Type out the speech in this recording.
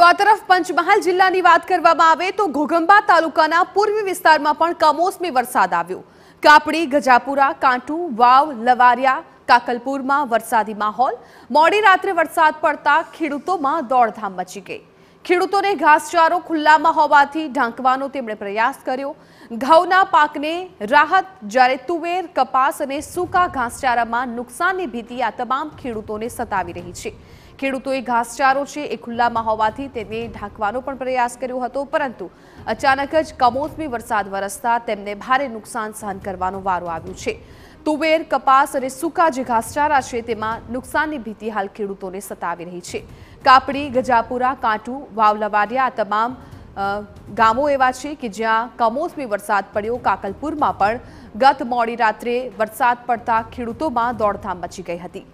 તો આ તરફ પંચમહાલ જિલ્લાની વાત કરવામાં આવે તો ઘોઘંબા તાલુકાના પૂર્વી વિસ્તારમાં પણ કમોસમી વરસાદ આવ્યો કાપડી ગજાપુરા કાંટુ વાવ લવારિયા કાકલપુરમાં વરસાદી માહોલ મોડી રાત્રે વરસાદ પડતા ખેડૂતોમાં દોડધામ મચી ગઈ ખેડૂતોને ઘાસચારો ખુલ્લામાં હોવાથી ઢાંકવાનો તેમણે પ્રયાસ કર્યો ઘઉંના પાકને રાહત જ્યારે તુવેર કપાસ અને સૂકા ઘાસચારામાં નુકસાનની ભીતિ આ તમામ ખેડૂતોને સતાવી રહી છે ખેડૂતોએ ઘાસચારો છે એ ખુલ્લામાં હોવાથી તેને ઢાંકવાનો પણ પ્રયાસ કર્યો હતો પરંતુ અચાનક જ કમોસમી વરસાદ વરસતા તેમને ભારે નુકસાન સહન કરવાનો વારો આવ્યો છે તુવેર કપાસ અને સૂકા જે ઘાસચારા છે તેમાં નુકસાનની ભીતિ હાલ ખેડૂતોને સતાવી રહી છે કાપડી ગજાપુરા કાંટુ વાવલવાડિયા આ તમામ ગામો એવા છે કે જ્યાં કમોસમી વરસાદ પડ્યો કાકલપુરમાં પણ ગત મોડી રાત્રે વરસાદ પડતા ખેડૂતોમાં દોડધામ મચી ગઈ હતી